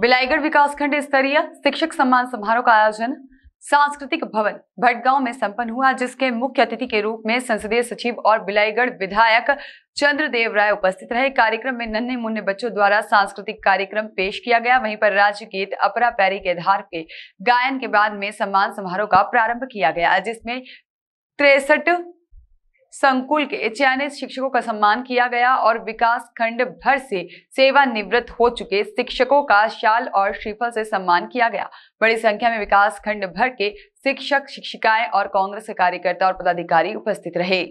बिलाईगढ़ विकासखंड स्तरीय शिक्षक सम्मान समारोह का आयोजन सांस्कृतिक भवन भटगांव में संपन्न हुआ जिसके मुख्य अतिथि के रूप में संसदीय सचिव और बिलाईगढ़ विधायक चंद्रदेव राय उपस्थित रहे कार्यक्रम में नन्हे मुन्ने बच्चों द्वारा सांस्कृतिक कार्यक्रम पेश किया गया वहीं पर राज्य गीत अपरा पैरी के आधार के गायन के बाद में सम्मान समारोह का प्रारंभ किया गया जिसमें तिरसठ संकुल के छियालीस शिक्षकों का सम्मान किया गया और विकास खंड भर से सेवानिवृत्त हो चुके शिक्षकों का शाल और श्रीफल से सम्मान किया गया बड़ी संख्या में विकास खंड भर के शिक्षक शिक्षिकाएं और कांग्रेस के कार्यकर्ता और पदाधिकारी उपस्थित रहे